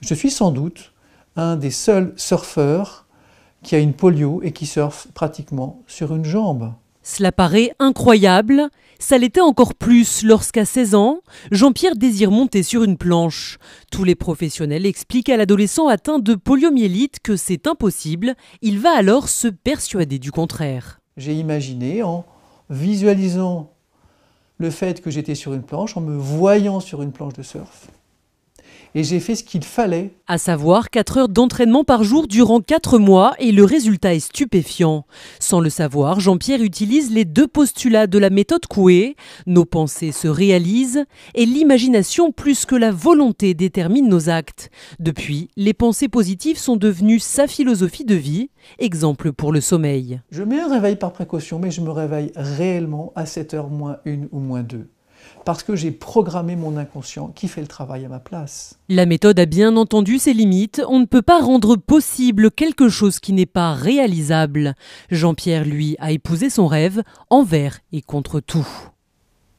Je suis sans doute un des seuls surfeurs qui a une polio et qui surfe pratiquement sur une jambe. Cela paraît incroyable. Ça l'était encore plus lorsqu'à 16 ans, Jean-Pierre désire monter sur une planche. Tous les professionnels expliquent à l'adolescent atteint de poliomyélite que c'est impossible. Il va alors se persuader du contraire. J'ai imaginé en visualisant le fait que j'étais sur une planche, en me voyant sur une planche de surf, et j'ai fait ce qu'il fallait. À savoir 4 heures d'entraînement par jour durant 4 mois et le résultat est stupéfiant. Sans le savoir, Jean-Pierre utilise les deux postulats de la méthode Coué. Nos pensées se réalisent et l'imagination plus que la volonté détermine nos actes. Depuis, les pensées positives sont devenues sa philosophie de vie, exemple pour le sommeil. Je mets un réveil par précaution, mais je me réveille réellement à 7 heures moins 1 ou moins 2 parce que j'ai programmé mon inconscient qui fait le travail à ma place. La méthode a bien entendu ses limites. On ne peut pas rendre possible quelque chose qui n'est pas réalisable. Jean-Pierre, lui, a épousé son rêve envers et contre tout.